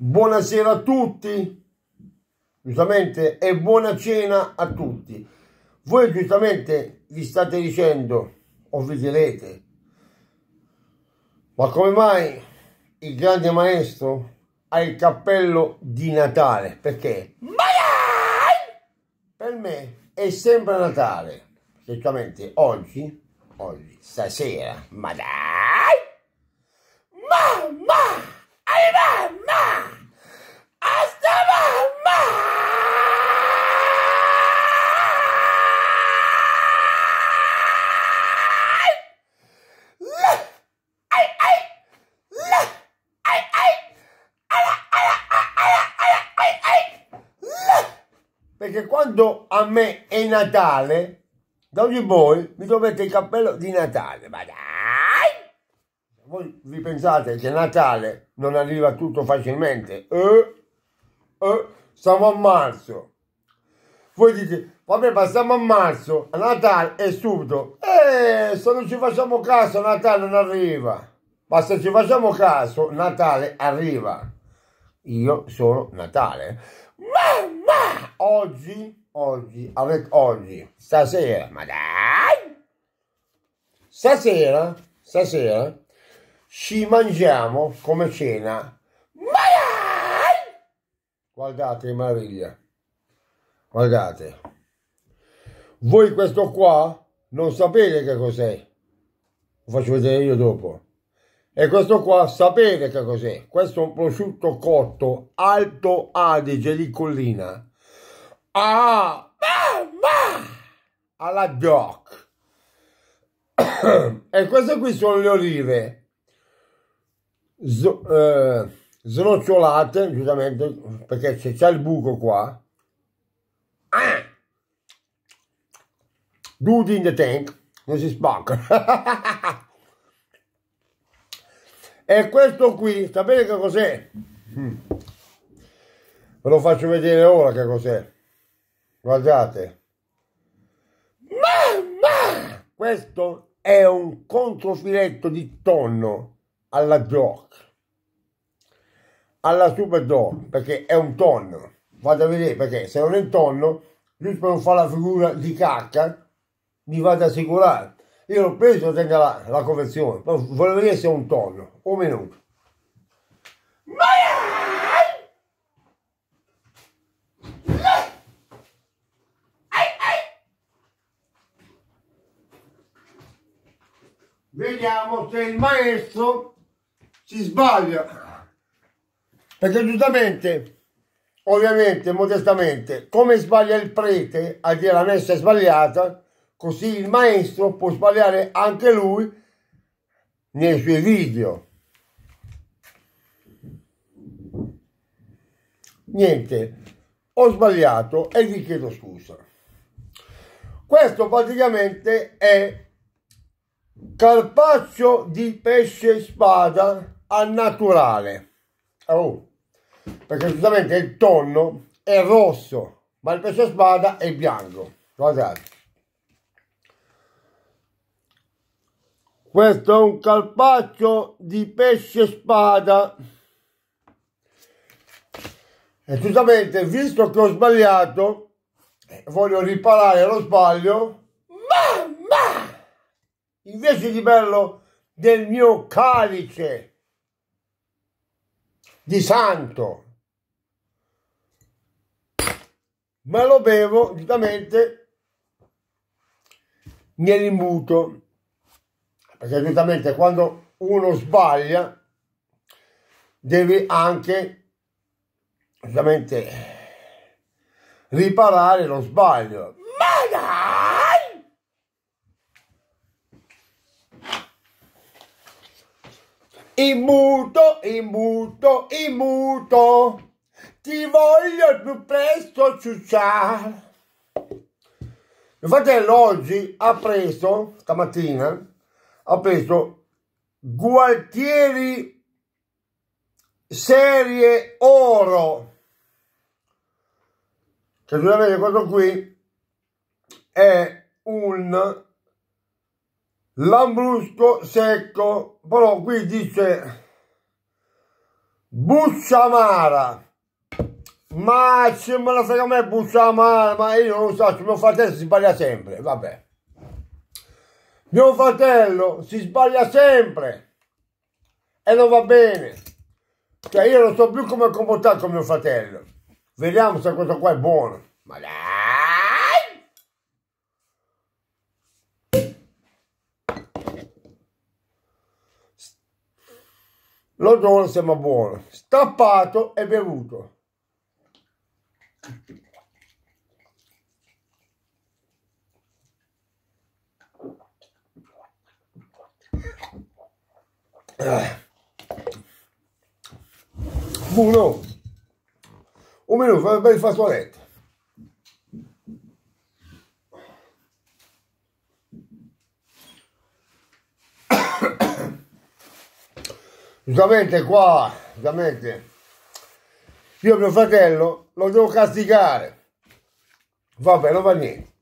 Buonasera a tutti, giustamente, e buona cena a tutti. Voi giustamente vi state dicendo, o vi direte, ma come mai il grande maestro ha il cappello di Natale? Perché? Per me è sempre Natale, giustamente oggi, oggi, stasera, ma dai! ma Ai mamma! Perché quando a me è Natale, da oggi voi mi dovete il cappello di Natale. Ma dai! Voi vi pensate che Natale non arriva tutto facilmente? Eh? eh, siamo a marzo. Voi dite, vabbè, ma siamo a marzo, a Natale è subito. Eh, se non ci facciamo caso, Natale non arriva. Ma se ci facciamo caso, Natale arriva. Io sono Natale. Mamma! Oggi, oggi, oggi, stasera, ma dai! Stasera, stasera, ci mangiamo come cena guardate Maria guardate voi questo qua non sapete che cos'è lo faccio vedere io dopo e questo qua sapete che cos'è questo è un prosciutto cotto alto adige di collina ah, mamma! alla doc e queste qui sono le olive so, eh, snocciolate, giustamente, perché se c'è il buco qua, ah, dude in the tank, non si spacca. e questo qui, sapete che cos'è? Ve lo faccio vedere ora che cos'è. Guardate. Mamma! Questo è un controfiletto di tonno alla giocca alla Super Draw perché è un tonno. Vado a vedere perché se non è un tonno, giusto per non fare la figura di cacca, mi vado a assicurare. Io l'ho preso, tengo la, la conversione, però voglio vedere se è un tonno o meno. Vediamo se il maestro si sbaglia. Perché giustamente, ovviamente, modestamente, come sbaglia il prete a dire la messa è sbagliata, così il maestro può sbagliare anche lui nei suoi video. Niente, ho sbagliato e vi chiedo scusa. Questo praticamente è carpaccio di pesce spada al naturale. Oh perché giustamente il tonno è rosso ma il pesce spada è bianco guardate questo è un calpaccio di pesce spada e giustamente visto che ho sbagliato eh, voglio riparare lo sbaglio ma, ma invece di bello del mio calice di santo. Ma lo bevo giustamente nell'imbuto, perché giustamente quando uno sbaglia deve anche giustamente riparare lo sbaglio Immuto, immuto, immuto, ti voglio più presto ciucciare. Mio fratello oggi ha preso, stamattina, ha preso Gualtieri Serie Oro. Che tu vedi questo qui è un lambrusco secco però qui dice Bucciamara ma se me la frega a me Bucciamara ma io non lo so mio fratello si sbaglia sempre vabbè mio fratello si sbaglia sempre e non va bene cioè io non so più come comportare con mio fratello vediamo se questo qua è buono ma dai lo dolce ma buono, stappato e bevuto. Ah. Buono, un minuto, un bel fazzoletto. Giustamente qua, giustamente, io mio fratello lo devo castigare. Vabbè, non va niente.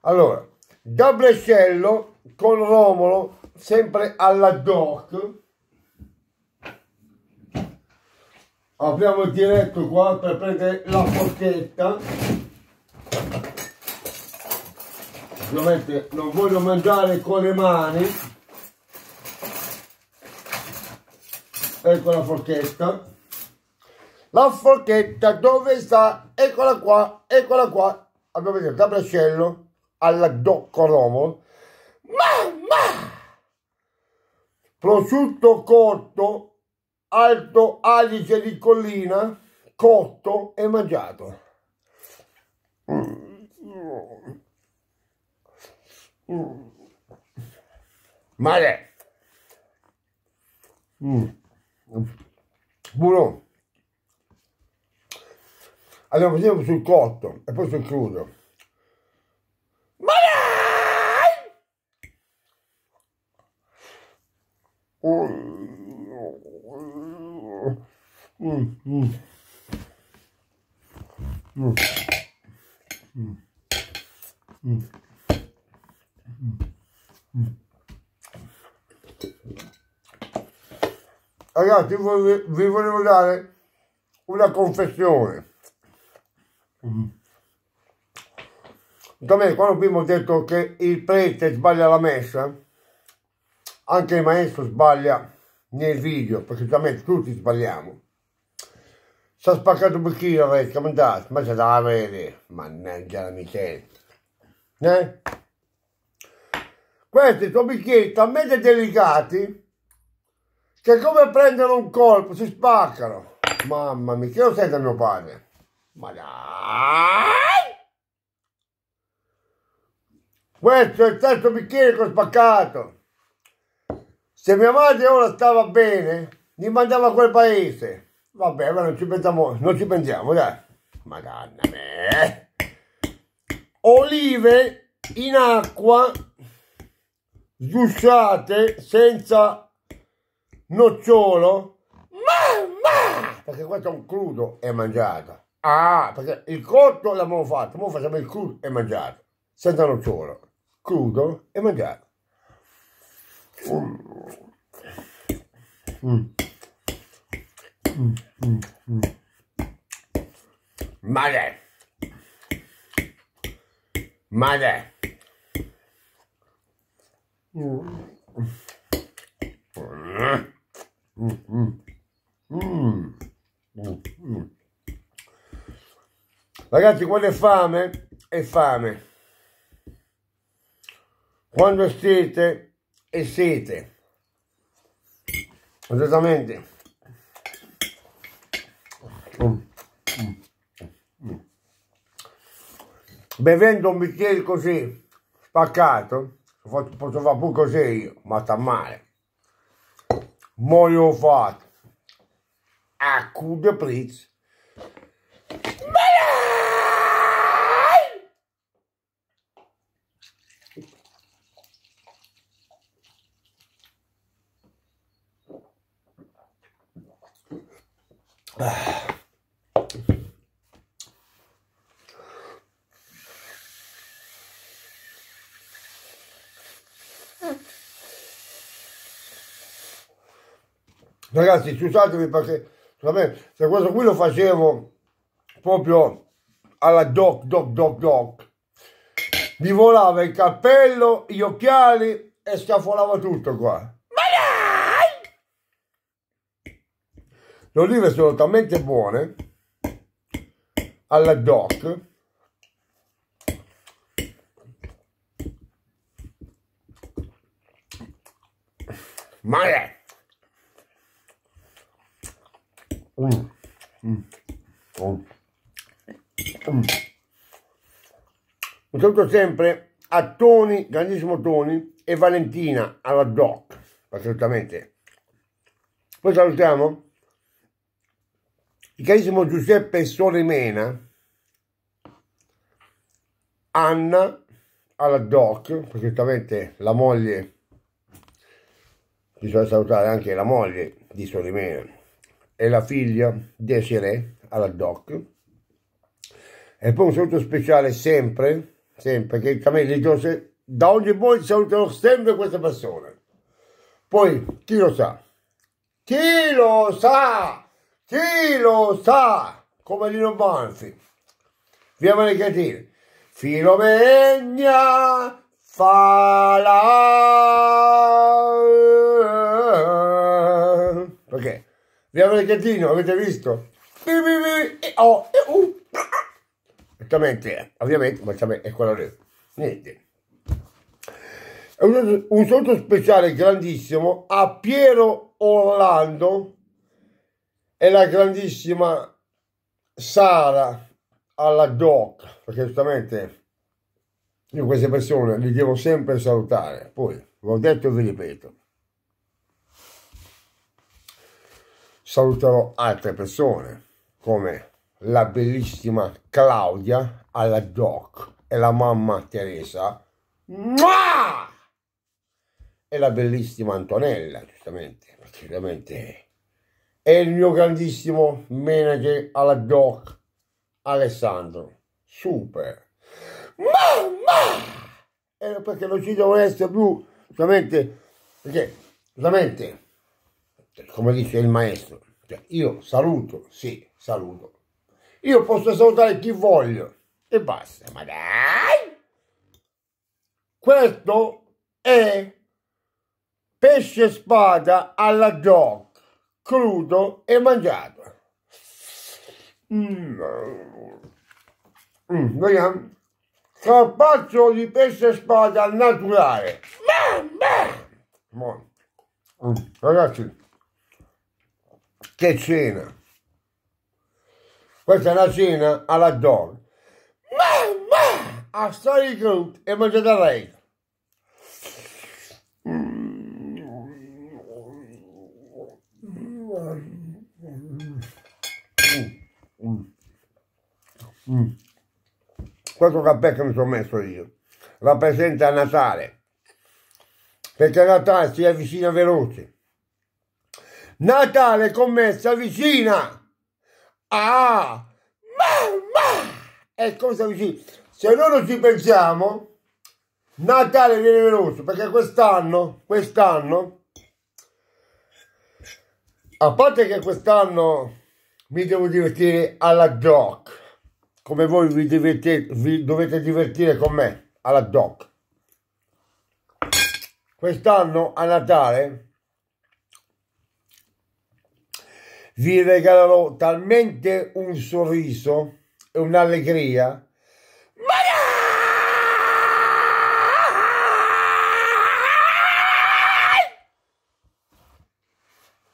Allora, da Brescello con Romolo, sempre alla doc. Apriamo il diretto qua per prendere la forchetta. Ovviamente non voglio mangiare con le mani. ecco la forchetta la forchetta dove sta eccola qua eccola qua abbiamo allora, detto da Brascello alla Docco Romolo mamma prosciutto cotto alto alice di collina cotto e mangiato male mm burro andiamo facendo sul cotto e poi sul crudo Mm, mm. Mm. Mm. Mm. Mm. Ragazzi, vi volevo dare una confessione. Mm. Da quando prima ho detto che il prete sbaglia la messa, anche il maestro sbaglia nel video, perché giustamente tutti sbagliamo. Si è spaccato un bicchiere, avrei commentato, ma se da avere, mannaggia la miseria. Eh? Questi sono bicchieri talmente delicati che come prendono un colpo si spaccano. Mamma mia, che lo sai da mio padre? Ma dai! Questo è il terzo bicchiere che ho spaccato. Se mia madre ora stava bene, li mandava a quel paese. Vabbè, ma non ci pensiamo, non ci pensiamo, dai. Madonna me. Eh. Olive in acqua, sgusciate, senza nocciolo, mamma! Perché questo è un crudo e mangiato. Ah, perché il cotto l'abbiamo fatto, ora facciamo il crudo e mangiato, senza nocciolo, crudo e mangiato. Mm. Mm. Mm. Male. Male. Mm. Mm. mm. mm. Ragazzi, quando è fame, è fame. Quando è sete, è sete. Esattamente. Bevendo un bicchiere così, spaccato, posso fare pure così io, ma sta male. Mooi vaart. Aku de Blitz. Ah. Ragazzi, scusatemi perché se questo qui lo facevo proprio alla doc, doc, doc, doc, mi volava il cappello, gli occhiali e scafolava tutto qua. ma dai Le olive sono talmente buone alla doc Mare! Mm. Un oh. mm. saluto sempre a Toni, grandissimo Toni, e Valentina alla doc, assolutamente. Poi salutiamo il carissimo Giuseppe Solimena, Anna alla doc, perfettamente la moglie, bisogna salutare anche la moglie di Solimena, e la figlia Desiree alla DOC. E poi un saluto speciale sempre, sempre, che Camelli Giuseppe, da ogni in poi saluterò sempre queste persone. Poi, chi lo sa? Chi lo sa? Chi lo sa? Come Lino Banfi. Via Manicatini. Filomegna Falà. Via Mercatino, avete visto? Oh, uh, esattamente, ovviamente, ma è quello lì. Niente. un, un saluto speciale grandissimo a Piero Orlando e la grandissima Sara alla doc, perché giustamente io queste persone li devo sempre salutare. Poi, l'ho detto e vi ripeto. saluterò altre persone come la bellissima Claudia alla doc e la mamma Teresa Mua! e la bellissima Antonella giustamente praticamente e il mio grandissimo manager alla doc Alessandro super mamma eh, perché non ci devono essere più giustamente perché giustamente come dice il maestro, cioè io saluto, sì, saluto. Io posso salutare chi voglio e basta, ma dai! Questo è pesce spada alla gioc, crudo e mangiato. Mm. mm vediamo. Carpaccio di pesce spada naturale. Mamma! Mm, ragazzi, che cena! Questa è una cena alla donna. Mamma! A stare crudo e mangiare da lei. Mm. Questo caffè che mi sono messo io rappresenta Natale, perché Natale si avvicina veloce. Natale con me si avvicina! Ah, mamma! E cosa avvicina? Se noi non ci pensiamo, Natale viene veloce perché quest'anno, quest'anno, a parte che quest'anno mi devo divertire alla doc, come voi vi, divertite, vi dovete divertire con me alla doc. Quest'anno a Natale vi regalerò talmente un sorriso e un'allegria.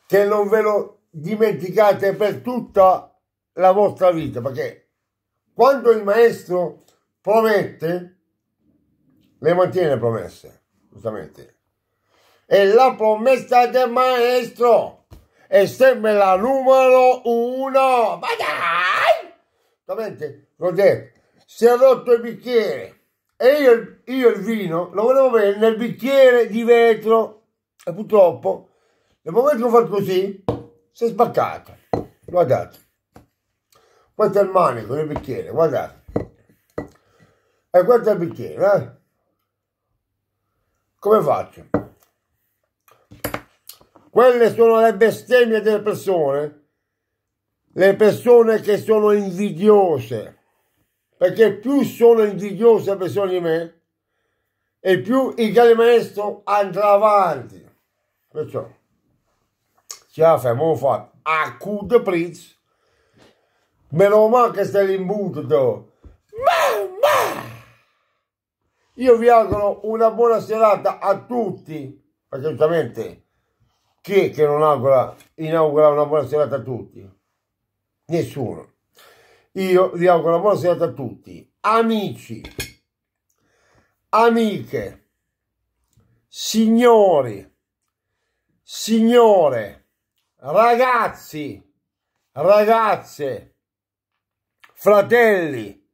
Che non ve lo dimenticate per tutta la vostra vita, perché quando il maestro promette, le mantiene promesse, giustamente. È la promessa del maestro e sempre la numero uno. Ma dai! Veramente, l'ho detto, si è rotto il bicchiere e io, io il vino lo volevo bere nel bicchiere di vetro e purtroppo nel momento che ho fatto così si è spaccato. Guardate, questo è il manico del bicchiere, guardate. E eh, questo è il bicchiere, eh? Come faccio? Quelle sono le bestemmie delle persone, le persone che sono invidiose, perché più sono invidiose le persone di me, e più il maestro andrà avanti. Perciò, ci ha fatto a coup de prince, me lo manca stai l'imbuto. Mamma! Io vi auguro una buona serata a tutti, perché giustamente chi è che non augura, inaugura una buona serata a tutti? Nessuno. Io vi auguro una buona serata a tutti. Amici, amiche, signori, signore, ragazzi, ragazze, fratelli,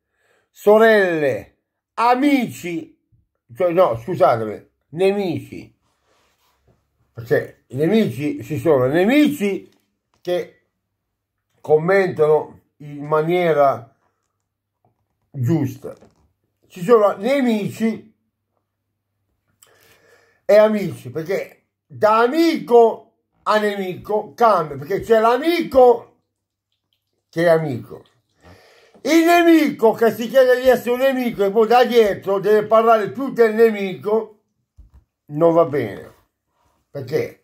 sorelle, amici, cioè no, scusatemi, nemici, perché i nemici ci sono nemici che commentano in maniera giusta ci sono nemici e amici perché da amico a nemico cambia perché c'è l'amico che è amico il nemico che si chiede di essere un nemico e poi da dietro deve parlare più del nemico non va bene perché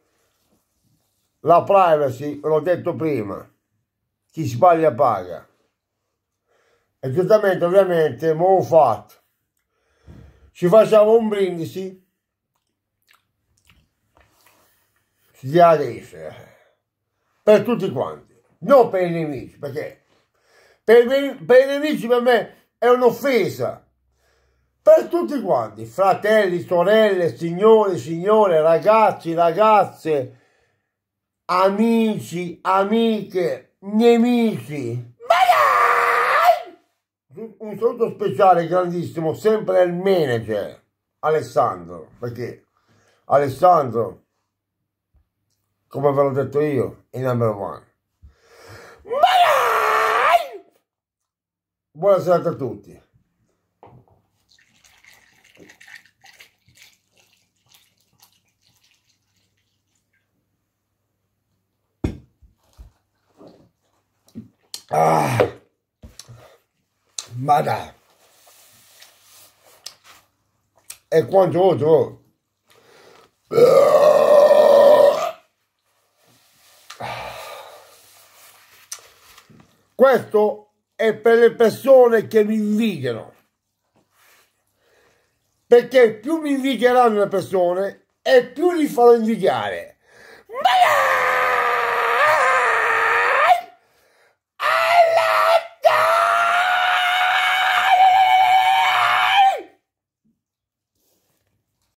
la privacy, l'ho detto prima, chi sbaglia paga. E giustamente ovviamente, mo ho fatto. Ci facciamo un brindisi di adesso, eh. per tutti quanti, non per i nemici, perché per, per i nemici per me è un'offesa per tutti quanti, fratelli, sorelle, signori, signore, ragazzi, ragazze, amici, amiche, nemici. Un saluto speciale grandissimo, sempre al manager Alessandro, perché Alessandro, come ve l'ho detto io, è number one. Buona serata a tutti. Ah, ma dai. E quanto otto? Questo è per le persone che mi invidiano. Perché più mi invidieranno le persone e più li farò invidiare. Ma dai!